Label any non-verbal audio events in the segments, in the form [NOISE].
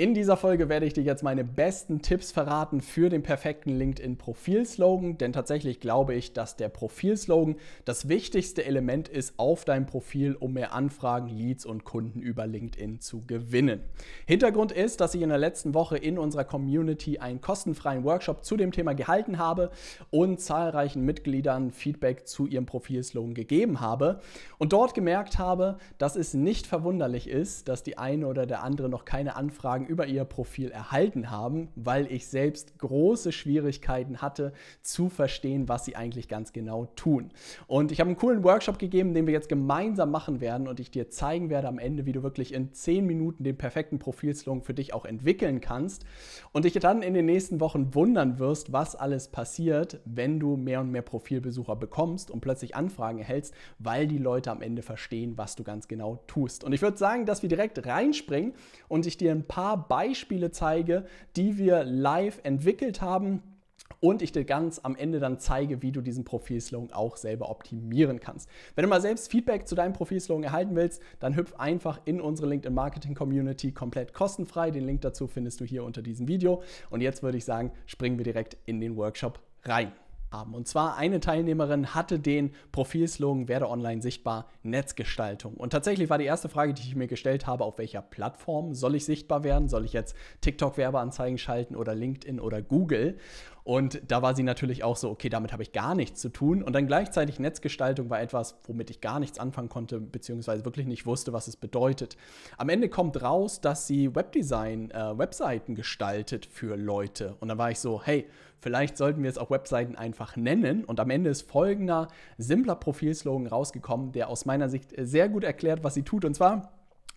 In dieser Folge werde ich dir jetzt meine besten Tipps verraten für den perfekten LinkedIn-Profilslogan, denn tatsächlich glaube ich, dass der Profilslogan das wichtigste Element ist auf deinem Profil, um mehr Anfragen, Leads und Kunden über LinkedIn zu gewinnen. Hintergrund ist, dass ich in der letzten Woche in unserer Community einen kostenfreien Workshop zu dem Thema gehalten habe und zahlreichen Mitgliedern Feedback zu ihrem Profilslogan gegeben habe und dort gemerkt habe, dass es nicht verwunderlich ist, dass die eine oder der andere noch keine Anfragen über ihr Profil erhalten haben, weil ich selbst große Schwierigkeiten hatte zu verstehen, was sie eigentlich ganz genau tun. Und ich habe einen coolen Workshop gegeben, den wir jetzt gemeinsam machen werden und ich dir zeigen werde am Ende, wie du wirklich in 10 Minuten den perfekten Profilslung für dich auch entwickeln kannst und dich dann in den nächsten Wochen wundern wirst, was alles passiert, wenn du mehr und mehr Profilbesucher bekommst und plötzlich Anfragen erhältst, weil die Leute am Ende verstehen, was du ganz genau tust. Und ich würde sagen, dass wir direkt reinspringen und ich dir ein paar Beispiele zeige, die wir live entwickelt haben und ich dir ganz am Ende dann zeige, wie du diesen Profilslogan auch selber optimieren kannst. Wenn du mal selbst Feedback zu deinem Profilslogan erhalten willst, dann hüpf einfach in unsere LinkedIn Marketing Community komplett kostenfrei. Den Link dazu findest du hier unter diesem Video. Und jetzt würde ich sagen, springen wir direkt in den Workshop rein haben. Und zwar eine Teilnehmerin hatte den Profilslogan Werde online sichtbar, Netzgestaltung. Und tatsächlich war die erste Frage, die ich mir gestellt habe, auf welcher Plattform soll ich sichtbar werden? Soll ich jetzt TikTok-Werbeanzeigen schalten oder LinkedIn oder Google? Und da war sie natürlich auch so, okay, damit habe ich gar nichts zu tun. Und dann gleichzeitig Netzgestaltung war etwas, womit ich gar nichts anfangen konnte, beziehungsweise wirklich nicht wusste, was es bedeutet. Am Ende kommt raus, dass sie Webdesign, äh, Webseiten gestaltet für Leute. Und dann war ich so, hey, vielleicht sollten wir es auch Webseiten einfach nennen. Und am Ende ist folgender simpler Profilslogan rausgekommen, der aus meiner Sicht sehr gut erklärt, was sie tut. Und zwar,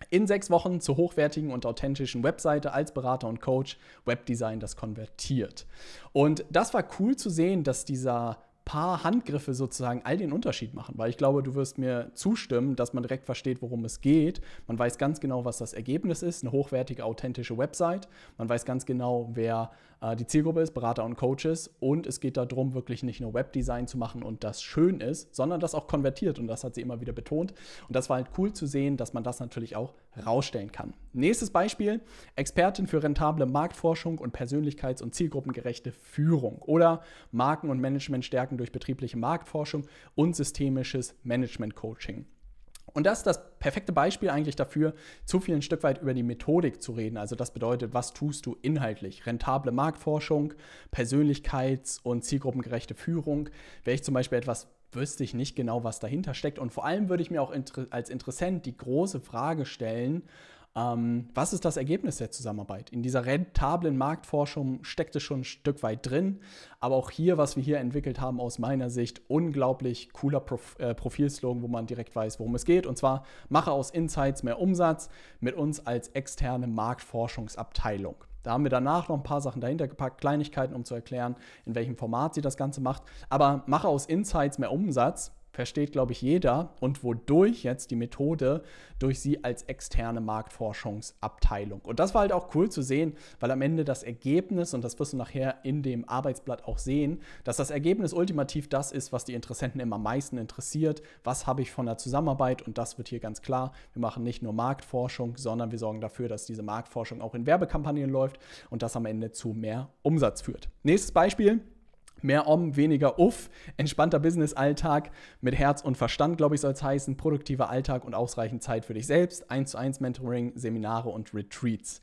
in sechs Wochen zur hochwertigen und authentischen Webseite als Berater und Coach Webdesign, das konvertiert. Und das war cool zu sehen, dass dieser paar Handgriffe sozusagen all den Unterschied machen, weil ich glaube, du wirst mir zustimmen, dass man direkt versteht, worum es geht. Man weiß ganz genau, was das Ergebnis ist, eine hochwertige, authentische Website. Man weiß ganz genau, wer äh, die Zielgruppe ist, Berater und Coaches. Und es geht darum, wirklich nicht nur Webdesign zu machen und das schön ist, sondern das auch konvertiert. Und das hat sie immer wieder betont. Und das war halt cool zu sehen, dass man das natürlich auch rausstellen kann. Nächstes Beispiel, Expertin für rentable Marktforschung und persönlichkeits- und zielgruppengerechte Führung oder Marken- und Managementstärken durch betriebliche Marktforschung und systemisches Management-Coaching. Und das ist das perfekte Beispiel eigentlich dafür, zu viel ein Stück weit über die Methodik zu reden. Also das bedeutet, was tust du inhaltlich? Rentable Marktforschung, Persönlichkeits- und zielgruppengerechte Führung. Wäre ich zum Beispiel etwas, wüsste ich nicht genau, was dahinter steckt. Und vor allem würde ich mir auch als Interessent die große Frage stellen, ähm, was ist das Ergebnis der Zusammenarbeit? In dieser rentablen Marktforschung steckt es schon ein Stück weit drin, aber auch hier, was wir hier entwickelt haben, aus meiner Sicht unglaublich cooler Prof äh, Profilslogan, wo man direkt weiß, worum es geht. Und zwar mache aus Insights mehr Umsatz mit uns als externe Marktforschungsabteilung. Da haben wir danach noch ein paar Sachen dahinter gepackt, Kleinigkeiten, um zu erklären, in welchem Format sie das Ganze macht. Aber mache aus Insights mehr Umsatz versteht, glaube ich, jeder und wodurch jetzt die Methode durch sie als externe Marktforschungsabteilung. Und das war halt auch cool zu sehen, weil am Ende das Ergebnis, und das wirst du nachher in dem Arbeitsblatt auch sehen, dass das Ergebnis ultimativ das ist, was die Interessenten immer am meisten interessiert. Was habe ich von der Zusammenarbeit? Und das wird hier ganz klar. Wir machen nicht nur Marktforschung, sondern wir sorgen dafür, dass diese Marktforschung auch in Werbekampagnen läuft und das am Ende zu mehr Umsatz führt. Nächstes Beispiel. Mehr Om, weniger Uff, entspannter Business-Alltag mit Herz und Verstand, glaube ich, soll es heißen, produktiver Alltag und ausreichend Zeit für dich selbst, 1 zu 1 Mentoring, Seminare und Retreats.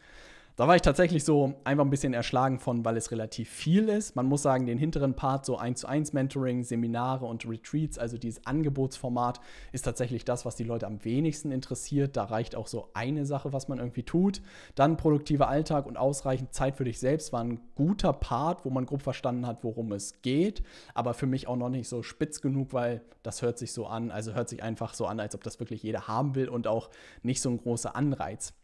Da war ich tatsächlich so einfach ein bisschen erschlagen von, weil es relativ viel ist. Man muss sagen, den hinteren Part, so 1 zu 1 Mentoring, Seminare und Retreats, also dieses Angebotsformat, ist tatsächlich das, was die Leute am wenigsten interessiert. Da reicht auch so eine Sache, was man irgendwie tut. Dann produktiver Alltag und ausreichend Zeit für dich selbst war ein guter Part, wo man grob verstanden hat, worum es geht. Aber für mich auch noch nicht so spitz genug, weil das hört sich so an, also hört sich einfach so an, als ob das wirklich jeder haben will und auch nicht so ein großer Anreiz.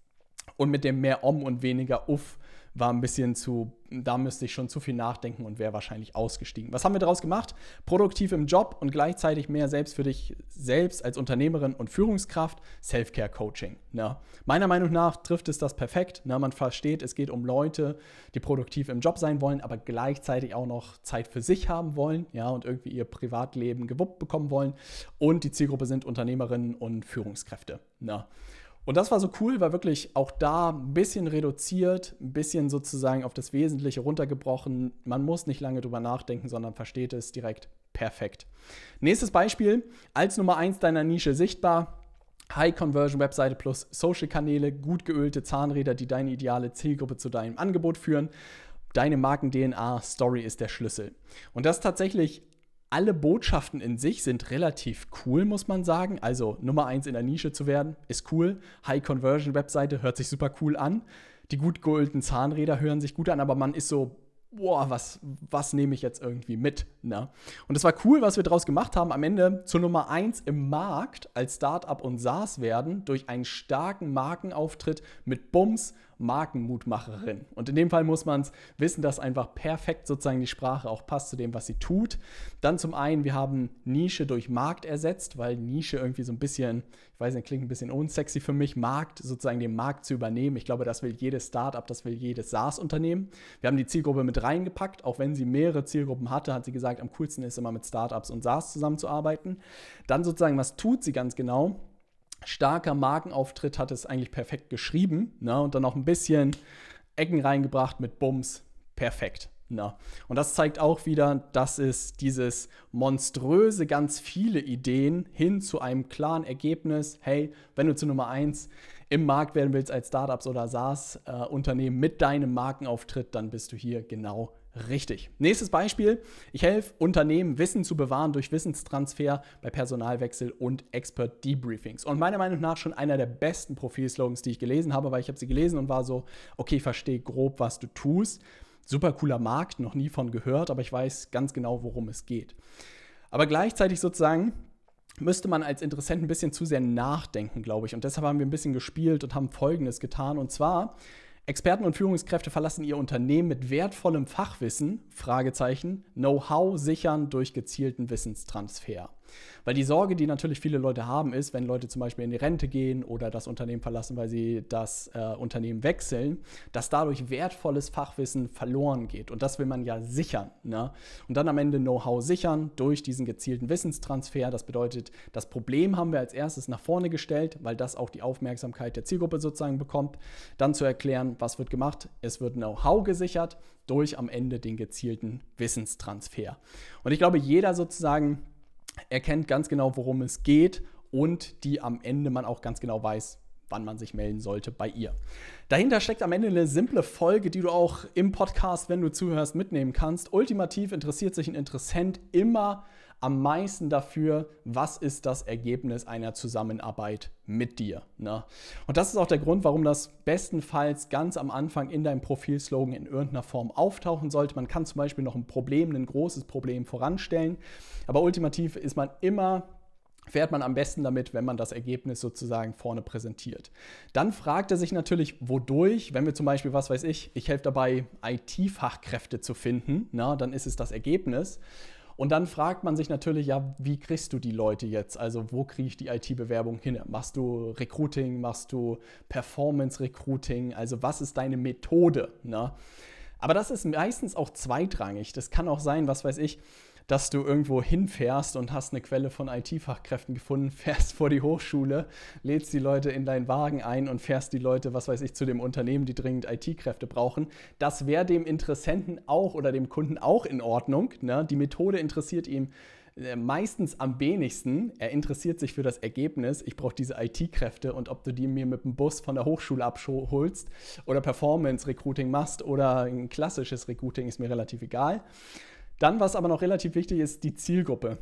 Und mit dem mehr Om und weniger Uff war ein bisschen zu, da müsste ich schon zu viel nachdenken und wäre wahrscheinlich ausgestiegen. Was haben wir daraus gemacht? Produktiv im Job und gleichzeitig mehr selbst für dich selbst als Unternehmerin und Führungskraft, Self-Care-Coaching. Ne? Meiner Meinung nach trifft es das perfekt. Ne? Man versteht, es geht um Leute, die produktiv im Job sein wollen, aber gleichzeitig auch noch Zeit für sich haben wollen ja? und irgendwie ihr Privatleben gewuppt bekommen wollen. Und die Zielgruppe sind Unternehmerinnen und Führungskräfte. Ne? Und das war so cool, weil wirklich auch da ein bisschen reduziert, ein bisschen sozusagen auf das Wesentliche runtergebrochen. Man muss nicht lange drüber nachdenken, sondern versteht es direkt perfekt. Nächstes Beispiel, als Nummer 1 deiner Nische sichtbar, High-Conversion-Webseite plus Social-Kanäle, gut geölte Zahnräder, die deine ideale Zielgruppe zu deinem Angebot führen. Deine Marken-DNA-Story ist der Schlüssel. Und das ist tatsächlich alle Botschaften in sich sind relativ cool, muss man sagen. Also Nummer eins in der Nische zu werden, ist cool. High Conversion Webseite hört sich super cool an. Die gut goldenen Zahnräder hören sich gut an, aber man ist so, boah, was, was nehme ich jetzt irgendwie mit? Ne? Und es war cool, was wir daraus gemacht haben. Am Ende zur Nummer 1 im Markt als Startup und SaaS werden durch einen starken Markenauftritt mit Bums Markenmutmacherin. Und in dem Fall muss man es wissen, dass einfach perfekt sozusagen die Sprache auch passt zu dem, was sie tut. Dann zum einen, wir haben Nische durch Markt ersetzt, weil Nische irgendwie so ein bisschen, ich weiß nicht, klingt ein bisschen unsexy für mich, Markt, sozusagen den Markt zu übernehmen. Ich glaube, das will jedes Startup, das will jedes SaaS-Unternehmen. Wir haben die Zielgruppe mit reingepackt, auch wenn sie mehrere Zielgruppen hatte, hat sie gesagt, am coolsten ist immer mit Startups und SaaS zusammenzuarbeiten. Dann sozusagen, was tut sie ganz genau? starker Markenauftritt hat es eigentlich perfekt geschrieben. Ne? Und dann noch ein bisschen Ecken reingebracht mit Bums. Perfekt. Na. Ne. Und das zeigt auch wieder, dass es dieses monströse, ganz viele Ideen hin zu einem klaren Ergebnis, hey, wenn du zu Nummer 1 im Markt werden willst als Startups oder SaaS-Unternehmen äh, mit deinem Markenauftritt, dann bist du hier genau Richtig. Nächstes Beispiel. Ich helfe Unternehmen, Wissen zu bewahren durch Wissenstransfer bei Personalwechsel und Expert Debriefings. Und meiner Meinung nach schon einer der besten Profilslogans, die ich gelesen habe, weil ich habe sie gelesen und war so, okay, verstehe grob, was du tust. Super cooler Markt, noch nie von gehört, aber ich weiß ganz genau, worum es geht. Aber gleichzeitig sozusagen müsste man als Interessent ein bisschen zu sehr nachdenken, glaube ich. Und deshalb haben wir ein bisschen gespielt und haben Folgendes getan. Und zwar Experten und Führungskräfte verlassen ihr Unternehmen mit wertvollem Fachwissen, Fragezeichen, Know-how sichern durch gezielten Wissenstransfer. Weil die Sorge, die natürlich viele Leute haben, ist, wenn Leute zum Beispiel in die Rente gehen oder das Unternehmen verlassen, weil sie das äh, Unternehmen wechseln, dass dadurch wertvolles Fachwissen verloren geht. Und das will man ja sichern. Ne? Und dann am Ende Know-how sichern durch diesen gezielten Wissenstransfer. Das bedeutet, das Problem haben wir als erstes nach vorne gestellt, weil das auch die Aufmerksamkeit der Zielgruppe sozusagen bekommt. Dann zu erklären, was wird gemacht. Es wird Know-how gesichert durch am Ende den gezielten Wissenstransfer. Und ich glaube, jeder sozusagen erkennt ganz genau, worum es geht und die am Ende man auch ganz genau weiß, wann man sich melden sollte bei ihr. Dahinter steckt am Ende eine simple Folge, die du auch im Podcast, wenn du zuhörst, mitnehmen kannst. Ultimativ interessiert sich ein Interessent immer am meisten dafür, was ist das Ergebnis einer Zusammenarbeit mit dir. Ne? Und das ist auch der Grund, warum das bestenfalls ganz am Anfang in deinem Profilslogan in irgendeiner Form auftauchen sollte. Man kann zum Beispiel noch ein Problem, ein großes Problem voranstellen, aber ultimativ ist man immer fährt man am besten damit, wenn man das Ergebnis sozusagen vorne präsentiert. Dann fragt er sich natürlich, wodurch, wenn wir zum Beispiel, was weiß ich, ich helfe dabei, IT-Fachkräfte zu finden, na, dann ist es das Ergebnis. Und dann fragt man sich natürlich, ja, wie kriegst du die Leute jetzt? Also wo kriege ich die IT-Bewerbung hin? Machst du Recruiting? Machst du Performance-Recruiting? Also was ist deine Methode? Ne? Aber das ist meistens auch zweitrangig. Das kann auch sein, was weiß ich, dass du irgendwo hinfährst und hast eine Quelle von IT-Fachkräften gefunden, [LAUGHS] fährst vor die Hochschule, lädst die Leute in deinen Wagen ein und fährst die Leute, was weiß ich, zu dem Unternehmen, die dringend IT-Kräfte brauchen. Das wäre dem Interessenten auch oder dem Kunden auch in Ordnung. Ne? Die Methode interessiert ihm äh, meistens am wenigsten. Er interessiert sich für das Ergebnis. Ich brauche diese IT-Kräfte und ob du die mir mit dem Bus von der Hochschule abholst oder Performance-Recruiting machst oder ein klassisches Recruiting, ist mir relativ egal. Dann, was aber noch relativ wichtig ist, die Zielgruppe.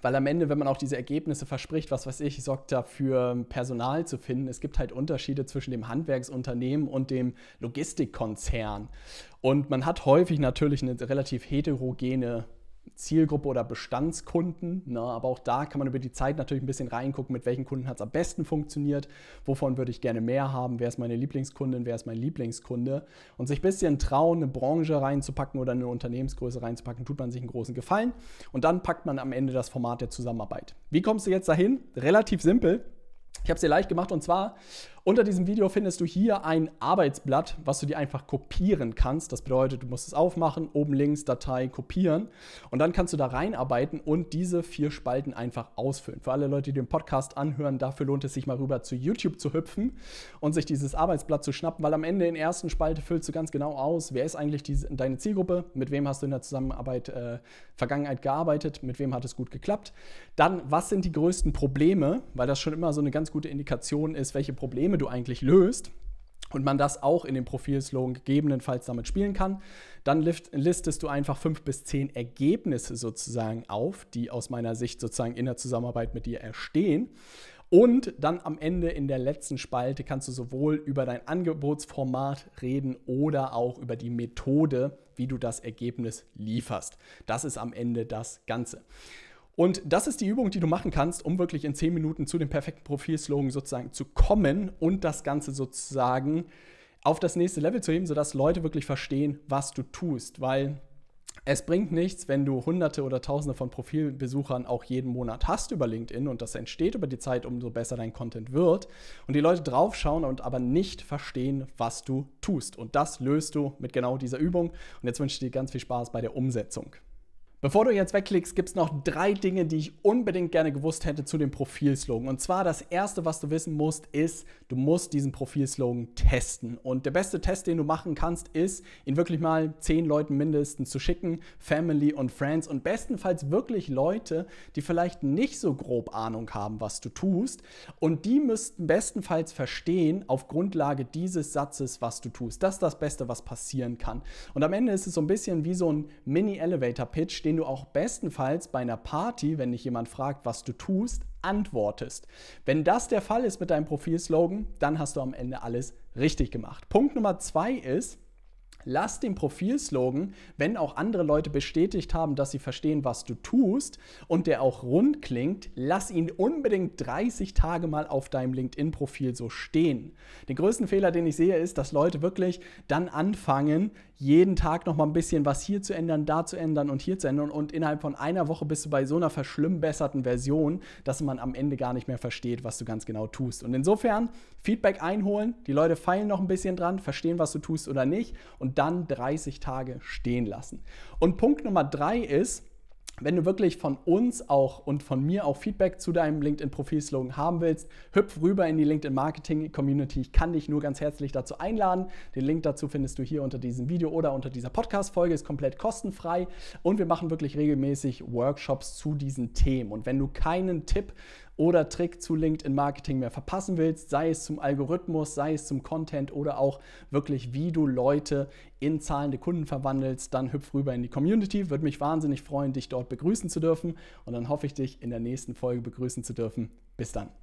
Weil am Ende, wenn man auch diese Ergebnisse verspricht, was weiß ich, sorgt dafür, Personal zu finden. Es gibt halt Unterschiede zwischen dem Handwerksunternehmen und dem Logistikkonzern. Und man hat häufig natürlich eine relativ heterogene Zielgruppe oder Bestandskunden. Ne? Aber auch da kann man über die Zeit natürlich ein bisschen reingucken, mit welchen Kunden hat es am besten funktioniert, wovon würde ich gerne mehr haben, wer ist meine Lieblingskundin, wer ist mein Lieblingskunde. Und sich ein bisschen trauen, eine Branche reinzupacken oder eine Unternehmensgröße reinzupacken, tut man sich einen großen Gefallen. Und dann packt man am Ende das Format der Zusammenarbeit. Wie kommst du jetzt dahin? Relativ simpel. Ich habe es dir leicht gemacht und zwar unter diesem Video findest du hier ein Arbeitsblatt, was du dir einfach kopieren kannst. Das bedeutet, du musst es aufmachen, oben links Datei kopieren und dann kannst du da reinarbeiten und diese vier Spalten einfach ausfüllen. Für alle Leute, die den Podcast anhören, dafür lohnt es sich mal rüber zu YouTube zu hüpfen und sich dieses Arbeitsblatt zu schnappen, weil am Ende in der ersten Spalte füllst du ganz genau aus, wer ist eigentlich diese, deine Zielgruppe, mit wem hast du in der Zusammenarbeit äh, Vergangenheit gearbeitet, mit wem hat es gut geklappt. Dann, was sind die größten Probleme, weil das schon immer so eine ganz gute Indikation ist, welche Probleme Probleme du eigentlich löst und man das auch in dem Profilslogan gegebenenfalls damit spielen kann, dann listest du einfach fünf bis zehn Ergebnisse sozusagen auf, die aus meiner Sicht sozusagen in der Zusammenarbeit mit dir erstehen. Und dann am Ende in der letzten Spalte kannst du sowohl über dein Angebotsformat reden oder auch über die Methode, wie du das Ergebnis lieferst. Das ist am Ende das Ganze. Und das ist die Übung, die du machen kannst, um wirklich in 10 Minuten zu dem perfekten Profilslogan sozusagen zu kommen und das Ganze sozusagen auf das nächste Level zu heben, sodass Leute wirklich verstehen, was du tust. Weil es bringt nichts, wenn du Hunderte oder Tausende von Profilbesuchern auch jeden Monat hast über LinkedIn und das entsteht über die Zeit, umso besser dein Content wird und die Leute draufschauen und aber nicht verstehen, was du tust. Und das löst du mit genau dieser Übung. Und jetzt wünsche ich dir ganz viel Spaß bei der Umsetzung. Bevor du jetzt wegklickst, gibt es noch drei Dinge, die ich unbedingt gerne gewusst hätte zu dem Profilslogan. Und zwar das erste, was du wissen musst, ist, du musst diesen Profilslogan testen. Und der beste Test, den du machen kannst, ist, ihn wirklich mal zehn Leuten mindestens zu schicken, Family und Friends und bestenfalls wirklich Leute, die vielleicht nicht so grob Ahnung haben, was du tust. Und die müssten bestenfalls verstehen, auf Grundlage dieses Satzes, was du tust. Das ist das Beste, was passieren kann. Und am Ende ist es so ein bisschen wie so ein Mini-Elevator-Pitch, den den du auch bestenfalls bei einer Party, wenn dich jemand fragt, was du tust, antwortest. Wenn das der Fall ist mit deinem Profilslogan, dann hast du am Ende alles richtig gemacht. Punkt Nummer zwei ist, Lass den Profilslogan, wenn auch andere Leute bestätigt haben, dass sie verstehen, was du tust und der auch rund klingt, lass ihn unbedingt 30 Tage mal auf deinem LinkedIn-Profil so stehen. Den größten Fehler, den ich sehe, ist, dass Leute wirklich dann anfangen, jeden Tag noch mal ein bisschen was hier zu ändern, da zu ändern und hier zu ändern und innerhalb von einer Woche bist du bei so einer verschlimmbesserten Version, dass man am Ende gar nicht mehr versteht, was du ganz genau tust. Und insofern Feedback einholen, die Leute feilen noch ein bisschen dran, verstehen, was du tust oder nicht und dann 30 Tage stehen lassen. Und Punkt Nummer drei ist, wenn du wirklich von uns auch und von mir auch Feedback zu deinem linkedin profil slogan haben willst, hüpf rüber in die LinkedIn Marketing Community. Ich kann dich nur ganz herzlich dazu einladen. Den Link dazu findest du hier unter diesem Video oder unter dieser Podcast-Folge. Ist komplett kostenfrei und wir machen wirklich regelmäßig Workshops zu diesen Themen. Und wenn du keinen Tipp oder Trick zu LinkedIn Marketing mehr verpassen willst, sei es zum Algorithmus, sei es zum Content oder auch wirklich, wie du Leute in zahlende Kunden verwandelst, dann hüpf rüber in die Community. Würde mich wahnsinnig freuen, dich dort begrüßen zu dürfen und dann hoffe ich, dich in der nächsten Folge begrüßen zu dürfen. Bis dann.